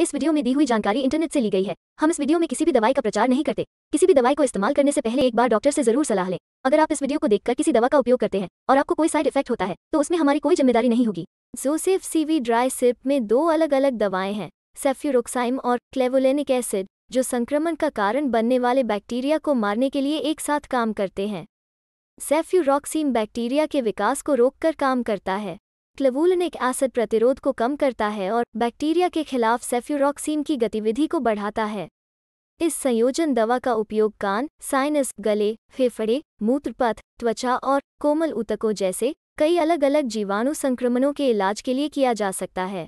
इस वीडियो में दी हुई जानकारी इंटरनेट से ली गई है हम इस वीडियो में किसी भी दवाई का प्रचार नहीं करते किसी भी दवाई को इस्तेमाल करने से पहले एक बार डॉक्टर से जरूर सलाह लें अगर आप इस वीडियो को देखकर किसी दवा का उपयोग करते हैं और आपको कोई साइड इफेक्ट होता है तो उसमें हमारी कोई जिम्मेदारी नहीं होगी जोसेफ सीवी ड्राई सिर्प में दो अलग अलग दवाएं हैं सेफ्यूरोक्साइम और क्लेवोलेनिक एसिड जो संक्रमण का कारण बनने वाले बैक्टीरिया को मारने के लिए एक साथ काम करते हैं सेफ्यूरोक्सीम बैक्टीरिया के विकास को रोककर काम करता है क्लेवुलनिक एसिड प्रतिरोध को कम करता है और बैक्टीरिया के खिलाफ सेफ्यूरोक्सीन की गतिविधि को बढ़ाता है इस संयोजन दवा का उपयोग कान साइनस गले फेफड़े मूत्रपथ त्वचा और कोमल ऊतकों जैसे कई अलग अलग जीवाणु संक्रमणों के इलाज के लिए किया जा सकता है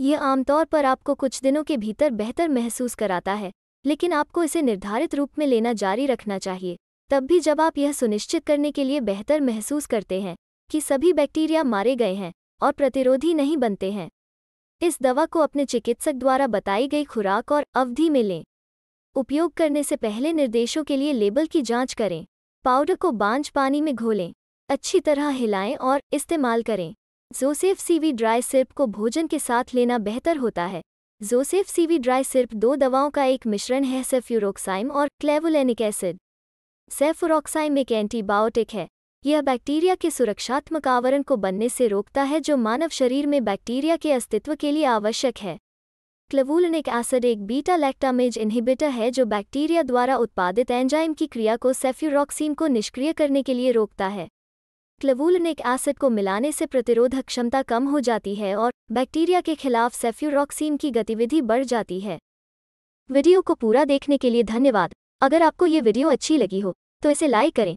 यह आमतौर पर आपको कुछ दिनों के भीतर बेहतर महसूस कराता है लेकिन आपको इसे निर्धारित रूप में लेना जारी रखना चाहिए तब भी जब आप यह सुनिश्चित करने के लिए बेहतर महसूस करते हैं कि सभी बैक्टीरिया मारे गए हैं और प्रतिरोधी नहीं बनते हैं इस दवा को अपने चिकित्सक द्वारा बताई गई खुराक और अवधि में लें उपयोग करने से पहले निर्देशों के लिए लेबल की जांच करें पाउडर को बांझ पानी में घोलें अच्छी तरह हिलाएं और इस्तेमाल करें जोसेफ सीवी ड्राई सिर्प को भोजन के साथ लेना बेहतर होता है जोसेफ सीवी ड्राई सिर्प दो दवाओं का एक मिश्रण है सेफ्यूरोक्साइम और क्लेवुलेनिक एसिड सेफ्यूरोक्साइम एक एंटीबायोटिक है यह बैक्टीरिया के सुरक्षात्मक आवरण को बनने से रोकता है जो मानव शरीर में बैक्टीरिया के अस्तित्व के लिए आवश्यक है क्लवूलनिक एसिड एक बीटा लैक्टामेज इन्हिबिटर है जो बैक्टीरिया द्वारा उत्पादित एंजाइम की क्रिया को सेफ्यूरोक्सीन को निष्क्रिय करने के लिए रोकता है क्लवूलनिक एसिड को मिलाने से प्रतिरोधक क्षमता कम हो जाती है और बैक्टीरिया के खिलाफ सेफ्यूरोक्सीन की गतिविधि बढ़ जाती है वीडियो को पूरा देखने के लिए धन्यवाद अगर आपको ये वीडियो अच्छी लगी हो तो इसे लाइक करें